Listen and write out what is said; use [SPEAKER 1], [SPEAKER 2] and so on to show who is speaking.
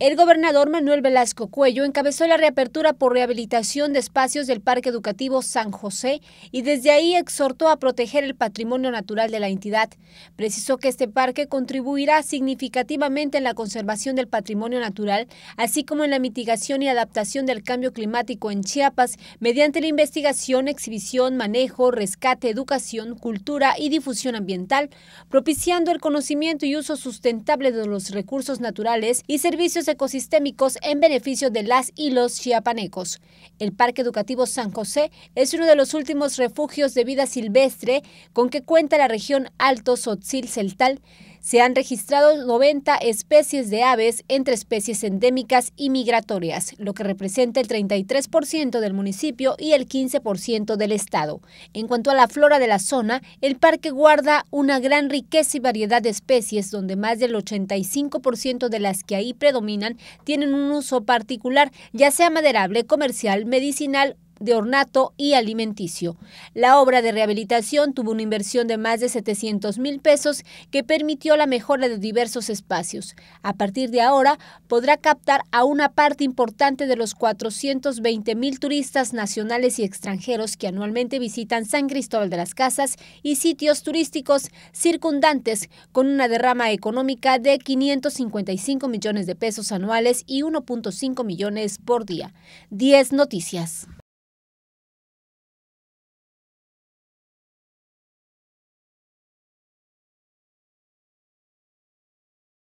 [SPEAKER 1] El gobernador Manuel Velasco Cuello encabezó la reapertura por rehabilitación de espacios del Parque Educativo San José y desde ahí exhortó a proteger el patrimonio natural de la entidad. Precisó que este parque contribuirá significativamente en la conservación del patrimonio natural, así como en la mitigación y adaptación del cambio climático en Chiapas mediante la investigación, exhibición, manejo, rescate, educación, cultura y difusión ambiental, propiciando el conocimiento y uso sustentable de los recursos naturales y servicios ecosistémicos en beneficio de las y los chiapanecos. El Parque Educativo San José es uno de los últimos refugios de vida silvestre con que cuenta la región Alto Sotzil-Celtal se han registrado 90 especies de aves entre especies endémicas y migratorias, lo que representa el 33% del municipio y el 15% del estado. En cuanto a la flora de la zona, el parque guarda una gran riqueza y variedad de especies, donde más del 85% de las que ahí predominan tienen un uso particular, ya sea maderable, comercial, medicinal de ornato y alimenticio. La obra de rehabilitación tuvo una inversión de más de 700 mil pesos que permitió la mejora de diversos espacios. A partir de ahora podrá captar a una parte importante de los 420 mil turistas nacionales y extranjeros que anualmente visitan San Cristóbal de las Casas y sitios turísticos circundantes con una derrama económica de 555 millones de pesos anuales y 1.5 millones por día. 10 noticias.